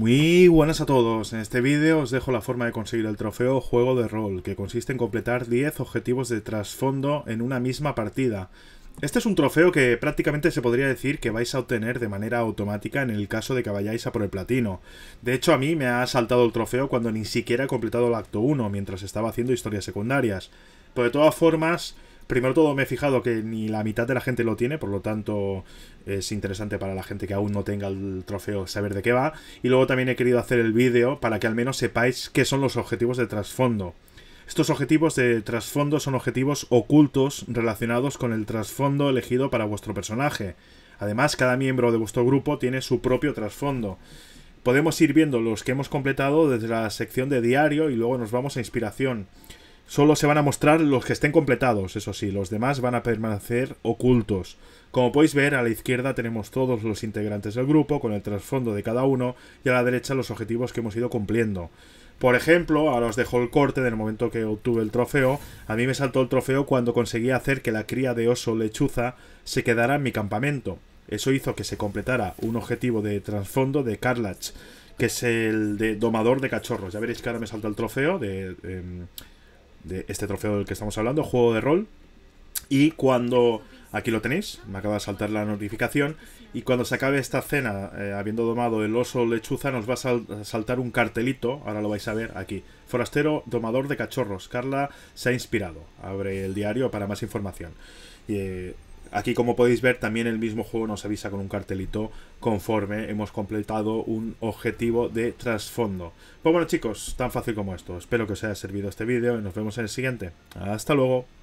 Muy buenas a todos, en este vídeo os dejo la forma de conseguir el trofeo Juego de Rol, que consiste en completar 10 objetivos de trasfondo en una misma partida. Este es un trofeo que prácticamente se podría decir que vais a obtener de manera automática en el caso de que vayáis a por el platino. De hecho a mí me ha saltado el trofeo cuando ni siquiera he completado el acto 1, mientras estaba haciendo historias secundarias. Pero de todas formas, primero todo me he fijado que ni la mitad de la gente lo tiene, por lo tanto es interesante para la gente que aún no tenga el trofeo saber de qué va. Y luego también he querido hacer el vídeo para que al menos sepáis qué son los objetivos de trasfondo. Estos objetivos de trasfondo son objetivos ocultos relacionados con el trasfondo elegido para vuestro personaje. Además, cada miembro de vuestro grupo tiene su propio trasfondo. Podemos ir viendo los que hemos completado desde la sección de diario y luego nos vamos a inspiración. Solo se van a mostrar los que estén completados, eso sí, los demás van a permanecer ocultos. Como podéis ver, a la izquierda tenemos todos los integrantes del grupo, con el trasfondo de cada uno, y a la derecha los objetivos que hemos ido cumpliendo. Por ejemplo, ahora os dejo el corte del momento que obtuve el trofeo. A mí me saltó el trofeo cuando conseguí hacer que la cría de oso lechuza se quedara en mi campamento. Eso hizo que se completara un objetivo de trasfondo de Carlach, que es el de domador de cachorros. Ya veréis que ahora me salta el trofeo de... Em, de este trofeo del que estamos hablando, juego de rol. Y cuando... Aquí lo tenéis, me acaba de saltar la notificación. Y cuando se acabe esta cena, eh, habiendo domado el oso lechuza, nos va a, saltar un cartelito. Ahora lo vais a ver aquí. Forastero domador de cachorros. Carla se ha inspirado. Abre el diario para más información. Y, eh, Aquí, como podéis ver, también el mismo juego nos avisa con un cartelito conforme hemos completado un objetivo de trasfondo. Pues bueno, chicos, tan fácil como esto. Espero que os haya servido este vídeo y nos vemos en el siguiente. ¡Hasta luego!